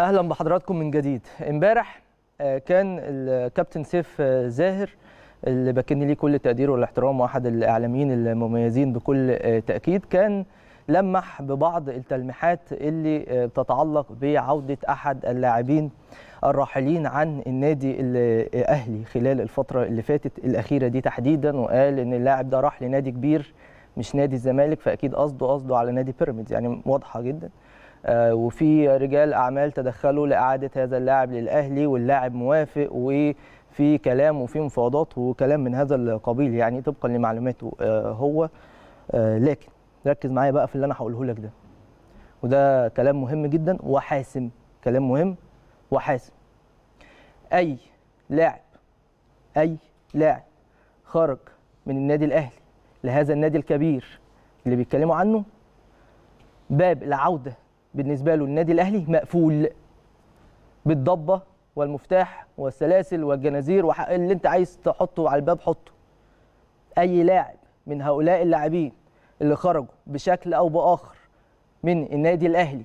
اهلا بحضراتكم من جديد امبارح آه، كان الكابتن سيف آه، زاهر اللي بكن ليه كل التقدير والاحترام واحد الاعلاميين المميزين بكل آه، تاكيد كان لمح ببعض التلميحات اللي بتتعلق بعوده احد اللاعبين الراحلين عن النادي الاهلي خلال الفتره اللي فاتت الاخيره دي تحديدا وقال ان اللاعب ده راح لنادي كبير مش نادي الزمالك فاكيد قصده قصده على نادي بيراميدز يعني واضحه جدا آه، وفي رجال اعمال تدخلوا لاعاده هذا اللاعب للاهلي واللاعب موافق وفي كلام وفي مفاوضات وكلام من هذا القبيل يعني طبقا لمعلوماته آه، هو آه، لكن ركز معايا بقى في اللي انا هقوله لك ده وده كلام مهم جدا وحاسم كلام مهم وحاسم اي لاعب اي لاعب خرج من النادي الاهلي لهذا النادي الكبير اللي بيتكلموا عنه باب العوده بالنسبه له النادي الاهلي مقفول بالضبه والمفتاح والسلاسل والجنازير اللي انت عايز تحطه على الباب حطه اي لاعب من هؤلاء اللاعبين اللي خرجوا بشكل او باخر من النادي الاهلي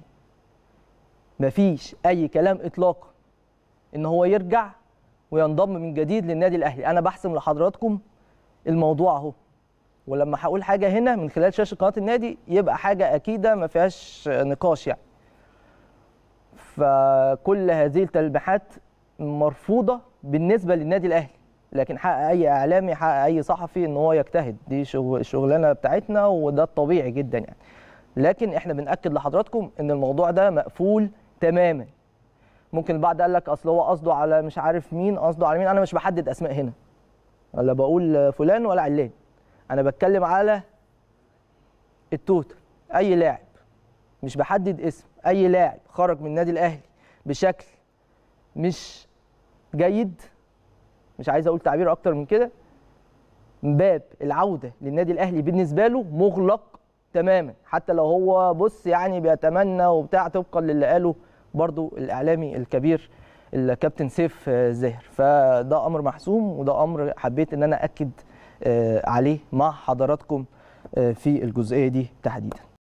مفيش اي كلام اطلاقا ان هو يرجع وينضم من جديد للنادي الاهلي انا بحسم لحضراتكم الموضوع اهو ولما هقول حاجه هنا من خلال شاشه قناه النادي يبقى حاجه اكيده ما فيهاش نقاش يعني فكل هذه التلميحات مرفوضه بالنسبه للنادي الاهلي لكن حق اي اعلامي حق اي صحفي ان هو يجتهد دي شغلانه بتاعتنا وده الطبيعي جدا يعني لكن احنا بناكد لحضراتكم ان الموضوع ده مقفول تماما ممكن البعض قال لك اصل هو قصده على مش عارف مين قصده على مين انا مش بحدد اسماء هنا ولا بقول فلان ولا علان انا بتكلم على التوتال اي لاعب مش بحدد اسم اي لاعب خرج من النادي الاهلي بشكل مش جيد مش عايز اقول تعبير اكتر من كده باب العوده للنادي الاهلي بالنسبه له مغلق تماما حتى لو هو بص يعني بيتمنى وبتاع طبقا للي قاله برضو الاعلامي الكبير الكابتن سيف زاهر فده امر محسوم وده امر حبيت ان انا اكد آه، عليه مع حضراتكم آه، في الجزئيه دي تحديدا